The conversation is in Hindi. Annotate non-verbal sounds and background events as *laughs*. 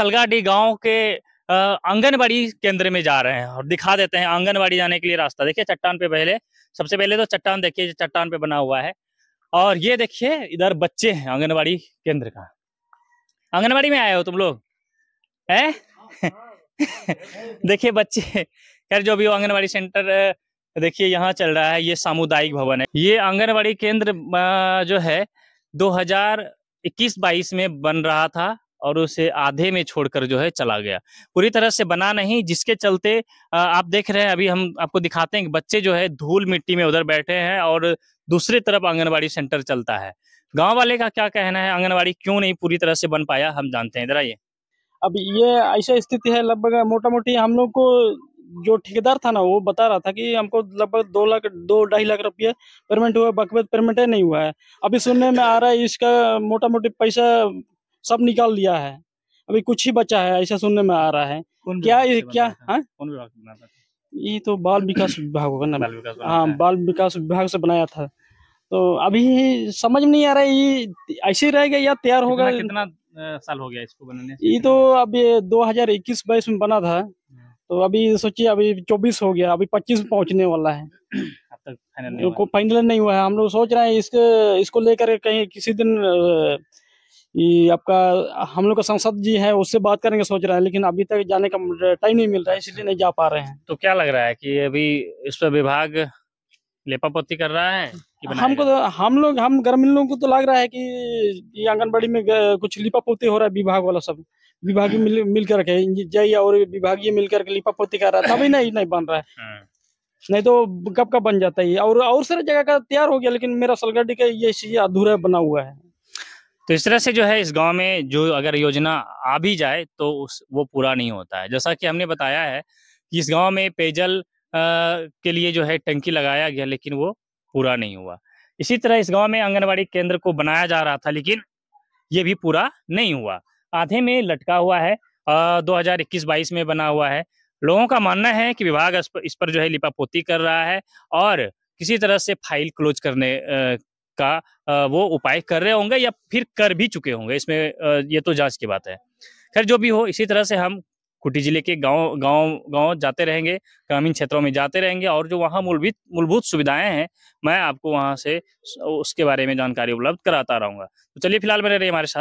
सलगाडी गांव के आंगनबाड़ी केंद्र में जा रहे हैं और दिखा देते हैं आंगनबाड़ी जाने के लिए रास्ता देखिए चट्टान पे पहले सबसे पहले तो चट्टान देखिए चट्टान पे बना हुआ है और ये देखिए इधर बच्चे हैं आंगनबाड़ी केंद्र का आंगनबाड़ी में आए हो तुम लोग है *laughs* देखिए बच्चे खैर जो भी आंगनबाड़ी सेंटर देखिए यहाँ चल रहा है ये सामुदायिक भवन है ये आंगनबाड़ी केंद्र जो है 2021-22 में बन रहा था और उसे आधे में छोड़कर जो है चला गया पूरी तरह से बना नहीं जिसके चलते आप देख रहे हैं अभी हम आपको दिखाते हैं कि बच्चे जो है धूल मिट्टी में उधर बैठे हैं और दूसरी तरफ आंगनबाड़ी सेंटर चलता है गांव वाले का क्या कहना है आंगनबाड़ी क्यों नहीं पूरी तरह से बन पाया हम जानते हैं इधर आइए अब ये ऐसा स्थिति है लगभग मोटा मोटी हम लोग को जो ठेकेदार था ना वो बता रहा था कि हमको लगभग दो लाख दो ढाई लाख रुपये पेमेंट हुआ बकबेद पेमेंट नहीं हुआ है अभी सुनने में आ रहा है इसका मोटा मोटी पैसा सब निकाल लिया है अभी कुछ ही बचा है ऐसा सुनने में आ रहा है क्या ये क्या हाँ? ये तो बाल विकास विभाग होगा ना हाँ, हाँ बाल विकास विभाग से बनाया था तो अभी समझ नहीं आ रहा है ये ऐसे रहेगा या तैयार होगा कितना साल हो गया इसको बनाने ये तो अभी 2021 बाईस में बना था तो अभी सोचिए अभी 24 हो गया अभी 25 पहुंचने वाला है अब तक फाइनल नहीं हुआ है हम लोग सोच रहे हैं इसके इसको लेकर कहीं किसी दिन ये आपका हम लोग का सांसद जी है उससे बात करने का सोच रहे हैं लेकिन अभी तक जाने का टाइम नहीं मिल रहा है इसलिए नहीं जा पा रहे हैं तो क्या लग रहा है कि अभी इस पर विभाग लेपापोती कर रहा है हमको तो हम लोग हम ग्रामीण लोगों को तो लग रहा है कि ये आंगनबाड़ी में कुछ लिपापोती हो रहा है विभाग वाला सब विभागीय मिल, मिल करके जय और विभागीय मिलकर के लिपापोती कर रहा है तभी नहीं नहीं बन रहा है हाँ। नहीं तो कब का बन जाता है और और सारी जगह का तैयार हो गया लेकिन मेरा सलगढ़ी का ये चीज अधूरा बना हुआ है तो इस तरह से जो है इस गांव में जो अगर योजना आ भी जाए तो उस वो पूरा नहीं होता है जैसा कि हमने बताया है कि इस गांव में पेयजल के लिए जो है टंकी लगाया गया लेकिन वो पूरा नहीं हुआ इसी तरह इस गांव में आंगनबाड़ी केंद्र को बनाया जा रहा था लेकिन ये भी पूरा नहीं हुआ आधे में लटका हुआ है दो हजार में बना हुआ है लोगों का मानना है कि विभाग इस पर जो है लिपापोती कर रहा है और किसी तरह से फाइल क्लोज करने का वो उपाय कर रहे होंगे या फिर कर भी चुके होंगे इसमें ये तो जांच की बात है खैर जो भी हो इसी तरह से हम कुटी जिले के गांव गांव गांव जाते रहेंगे ग्रामीण क्षेत्रों में जाते रहेंगे और जो वहाँ मूलभूत मूलभूत सुविधाएं हैं मैं आपको वहाँ से उसके बारे में जानकारी उपलब्ध कराता रहूँगा तो चलिए फिलहाल बने रही हमारे साथ